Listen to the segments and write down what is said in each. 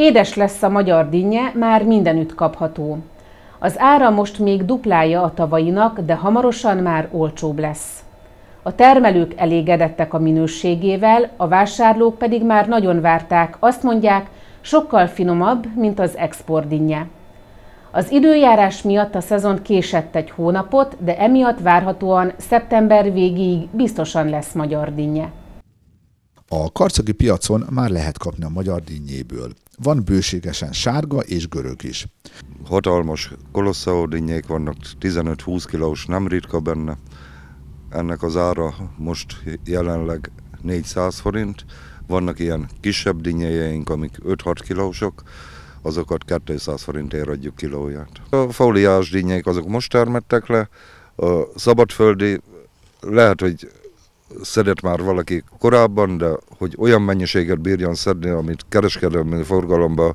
Édes lesz a magyar dinnye, már mindenütt kapható. Az ára most még duplája a tavainak, de hamarosan már olcsóbb lesz. A termelők elégedettek a minőségével, a vásárlók pedig már nagyon várták, azt mondják, sokkal finomabb, mint az exportdinnye. Az időjárás miatt a szezon késett egy hónapot, de emiatt várhatóan szeptember végéig biztosan lesz magyar dinnye. A karcagi piacon már lehet kapni a magyar dinnyéből. Van bőségesen sárga és görög is. Hatalmas kolosszáó dinnyék vannak, 15-20 kilós, nem ritka benne. Ennek az ára most jelenleg 400 forint. Vannak ilyen kisebb dinnyéjeink, amik 5-6 kilósok, azokat 200 forintért adjuk kilóját. A fauliás dinnyék azok most termettek le, a szabadföldi lehet, hogy szedett már valaki korábban, de hogy olyan mennyiséget bírjon szedni, amit kereskedelmi forgalomba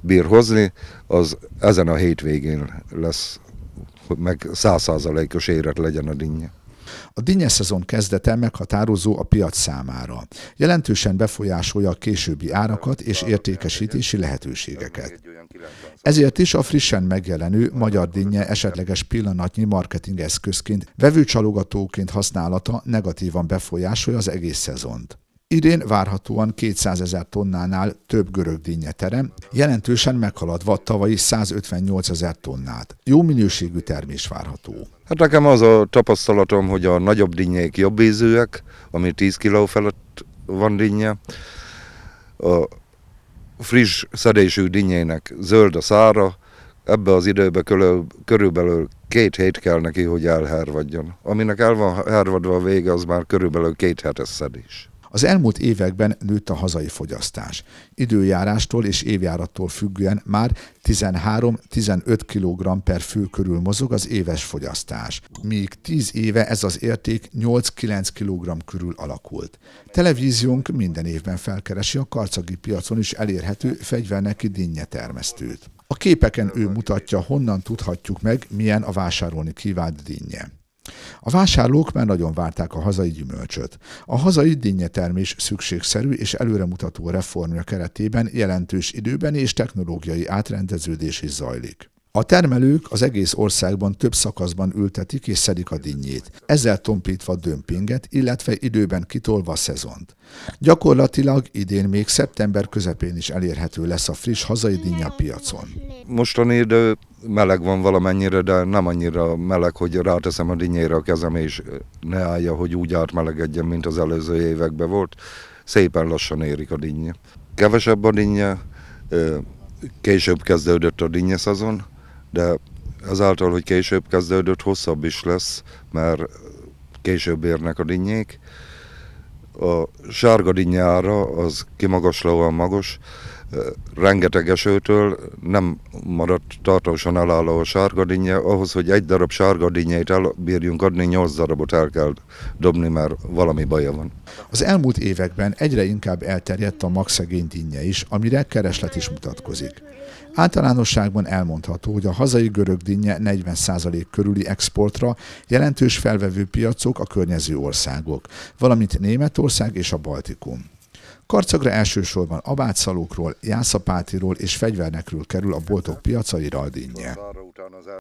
bír hozni, az ezen a hétvégén lesz, hogy meg százszázalékos éret legyen a dinnye. A dinnye szezon kezdete meghatározó a piac számára. Jelentősen befolyásolja a későbbi árakat és értékesítési lehetőségeket. Ezért is a frissen megjelenő magyar dinnye esetleges pillanatnyi marketingeszközként, vevőcsalogatóként használata negatívan befolyásolja az egész szezont. Idén várhatóan 200 ezer tonnánál több görög terem, jelentősen meghaladva a tavalyi 158 ezer tonnát. Jó minőségű termés várható. Hát nekem az a tapasztalatom, hogy a nagyobb dinnyék jobb ízűek, ami 10 kiló felett van dinnye. A friss szedésű dinnyének zöld a szára, ebbe az időbe körülbelül két hét kell neki, hogy elhervadjon. Aminek el van hervadva a vége, az már körülbelül két hetes szedés. Az elmúlt években nőtt a hazai fogyasztás. Időjárástól és évjárattól függően már 13-15 kg per fő körül mozog az éves fogyasztás, míg 10 éve ez az érték 8-9 kg körül alakult. Televíziónk minden évben felkeresi a karcagi piacon is elérhető fegyverneki dinnye termesztőt. A képeken ő mutatja, honnan tudhatjuk meg, milyen a vásárolni kívánt dinnye. A vásárlók már nagyon várták a hazai gyümölcsöt. A hazai dinnyetermés szükségszerű és előremutató reformja keretében jelentős időben és technológiai átrendeződés is zajlik. A termelők az egész országban több szakaszban ültetik és szedik a dinnyét, ezzel tompítva dömpinget, illetve időben kitolva a szezont. Gyakorlatilag idén még szeptember közepén is elérhető lesz a friss hazai dinnya piacon. Mostani meleg van valamennyire, de nem annyira meleg, hogy ráteszem a dinnyére a kezem, és ne állja, hogy úgy átmelegedjen, mint az előző években volt. Szépen lassan érik a dinnye. Kevesebb a dinnye, később kezdődött a dinnye szezon, de azáltal, hogy később kezdődött, hosszabb is lesz, mert később érnek a dinnyék. A sárga dinnye ára az kimagaslóan magas, rengeteg esőtől nem maradt tartósan elálló a sárgadínje, ahhoz, hogy egy darab sárgadínjét elbírjunk adni, nyolc darabot el kell dobni, mert valami baja van. Az elmúlt években egyre inkább elterjedt a magszegény dinnye is, amire kereslet is mutatkozik. Általánosságban elmondható, hogy a hazai görög dinnye 40% körüli exportra jelentős felvevő piacok a környező országok, valamint Németország és a Baltikum. Karcagra elsősorban abátszalókról, jászapátiról és fegyvernekről kerül a boltok piacai a